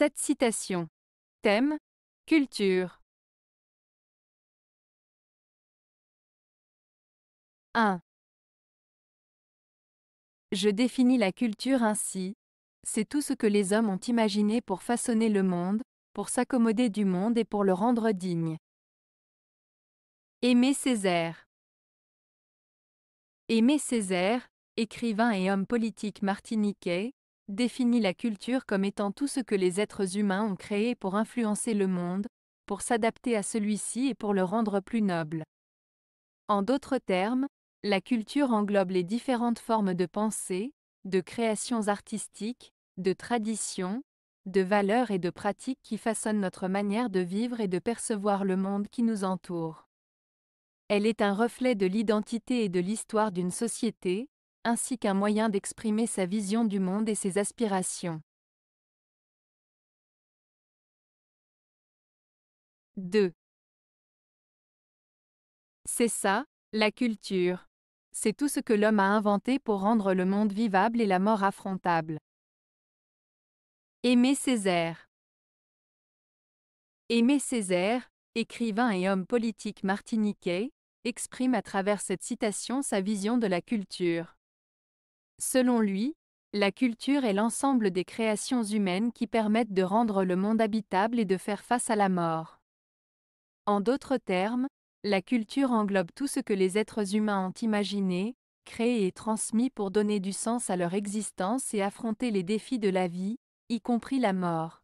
Cette citation. Thème Culture. 1. Je définis la culture ainsi. C'est tout ce que les hommes ont imaginé pour façonner le monde, pour s'accommoder du monde et pour le rendre digne. Aimé Césaire. Aimé Césaire, écrivain et homme politique martiniquais, définit la culture comme étant tout ce que les êtres humains ont créé pour influencer le monde, pour s'adapter à celui-ci et pour le rendre plus noble. En d'autres termes, la culture englobe les différentes formes de pensée, de créations artistiques, de traditions, de valeurs et de pratiques qui façonnent notre manière de vivre et de percevoir le monde qui nous entoure. Elle est un reflet de l'identité et de l'histoire d'une société, ainsi qu'un moyen d'exprimer sa vision du monde et ses aspirations. 2. C'est ça, la culture. C'est tout ce que l'homme a inventé pour rendre le monde vivable et la mort affrontable. Aimé Césaire Aimé Césaire, écrivain et homme politique martiniquais, exprime à travers cette citation sa vision de la culture. Selon lui, la culture est l'ensemble des créations humaines qui permettent de rendre le monde habitable et de faire face à la mort. En d'autres termes, la culture englobe tout ce que les êtres humains ont imaginé, créé et transmis pour donner du sens à leur existence et affronter les défis de la vie, y compris la mort.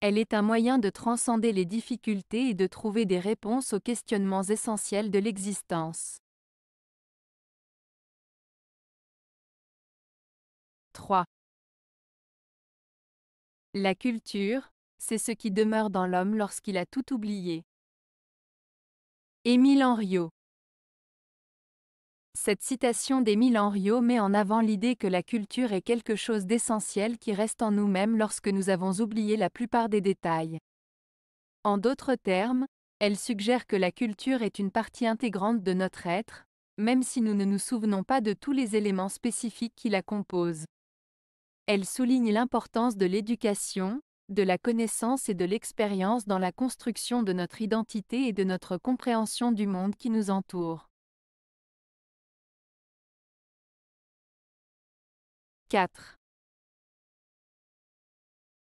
Elle est un moyen de transcender les difficultés et de trouver des réponses aux questionnements essentiels de l'existence. 3. La culture, c'est ce qui demeure dans l'homme lorsqu'il a tout oublié. Émile Henriot Cette citation d'Émile Henriot met en avant l'idée que la culture est quelque chose d'essentiel qui reste en nous-mêmes lorsque nous avons oublié la plupart des détails. En d'autres termes, elle suggère que la culture est une partie intégrante de notre être, même si nous ne nous souvenons pas de tous les éléments spécifiques qui la composent. Elle souligne l'importance de l'éducation, de la connaissance et de l'expérience dans la construction de notre identité et de notre compréhension du monde qui nous entoure. 4.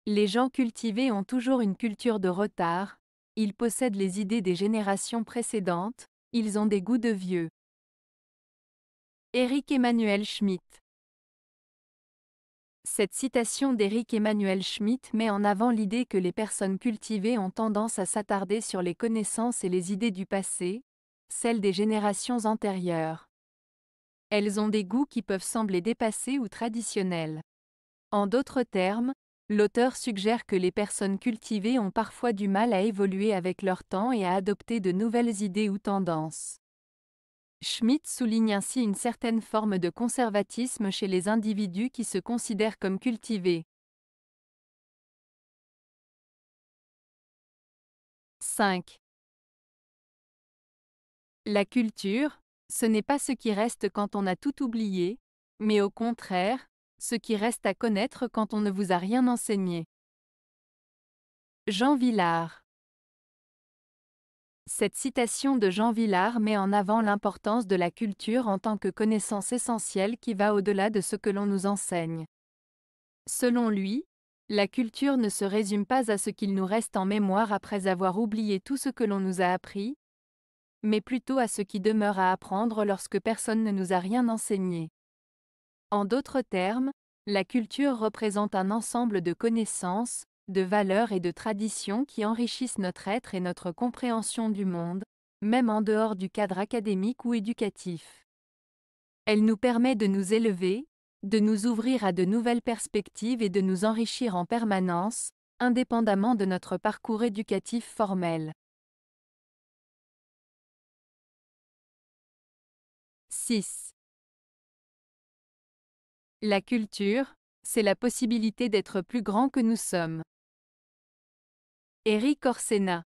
Les gens cultivés ont toujours une culture de retard, ils possèdent les idées des générations précédentes, ils ont des goûts de vieux. Éric Emmanuel Schmitt cette citation d'Éric Emmanuel Schmitt met en avant l'idée que les personnes cultivées ont tendance à s'attarder sur les connaissances et les idées du passé, celles des générations antérieures. Elles ont des goûts qui peuvent sembler dépassés ou traditionnels. En d'autres termes, l'auteur suggère que les personnes cultivées ont parfois du mal à évoluer avec leur temps et à adopter de nouvelles idées ou tendances. Schmitt souligne ainsi une certaine forme de conservatisme chez les individus qui se considèrent comme cultivés. 5. La culture, ce n'est pas ce qui reste quand on a tout oublié, mais au contraire, ce qui reste à connaître quand on ne vous a rien enseigné. Jean Villard cette citation de Jean Villard met en avant l'importance de la culture en tant que connaissance essentielle qui va au-delà de ce que l'on nous enseigne. Selon lui, la culture ne se résume pas à ce qu'il nous reste en mémoire après avoir oublié tout ce que l'on nous a appris, mais plutôt à ce qui demeure à apprendre lorsque personne ne nous a rien enseigné. En d'autres termes, la culture représente un ensemble de connaissances, de valeurs et de traditions qui enrichissent notre être et notre compréhension du monde, même en dehors du cadre académique ou éducatif. Elle nous permet de nous élever, de nous ouvrir à de nouvelles perspectives et de nous enrichir en permanence, indépendamment de notre parcours éducatif formel. « 6. La culture, c'est la possibilité d'être plus grand que nous sommes. Eric Orsena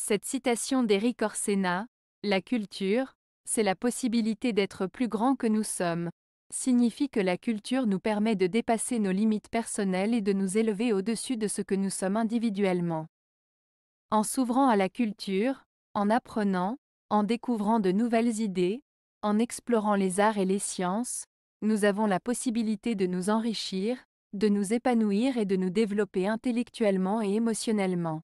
Cette citation d'Eric Orsena, La culture, c'est la possibilité d'être plus grand que nous sommes, signifie que la culture nous permet de dépasser nos limites personnelles et de nous élever au-dessus de ce que nous sommes individuellement. En s'ouvrant à la culture, en apprenant, en découvrant de nouvelles idées, en explorant les arts et les sciences, nous avons la possibilité de nous enrichir, de nous épanouir et de nous développer intellectuellement et émotionnellement.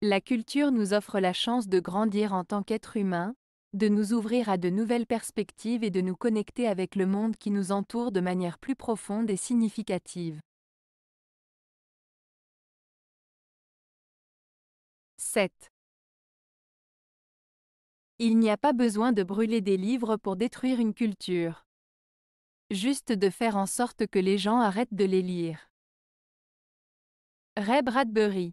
La culture nous offre la chance de grandir en tant qu'être humain, de nous ouvrir à de nouvelles perspectives et de nous connecter avec le monde qui nous entoure de manière plus profonde et significative. 7. Il n'y a pas besoin de brûler des livres pour détruire une culture juste de faire en sorte que les gens arrêtent de les lire. Ray Bradbury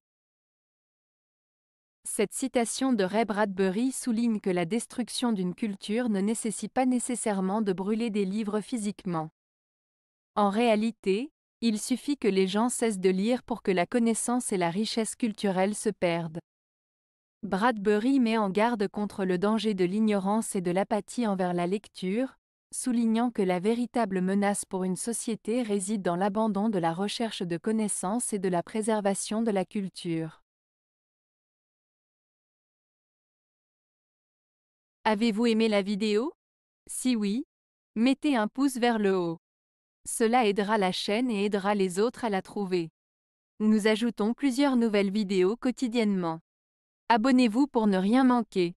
Cette citation de Ray Bradbury souligne que la destruction d'une culture ne nécessite pas nécessairement de brûler des livres physiquement. En réalité, il suffit que les gens cessent de lire pour que la connaissance et la richesse culturelle se perdent. Bradbury met en garde contre le danger de l'ignorance et de l'apathie envers la lecture, soulignant que la véritable menace pour une société réside dans l'abandon de la recherche de connaissances et de la préservation de la culture. Avez-vous aimé la vidéo Si oui, mettez un pouce vers le haut. Cela aidera la chaîne et aidera les autres à la trouver. Nous ajoutons plusieurs nouvelles vidéos quotidiennement. Abonnez-vous pour ne rien manquer.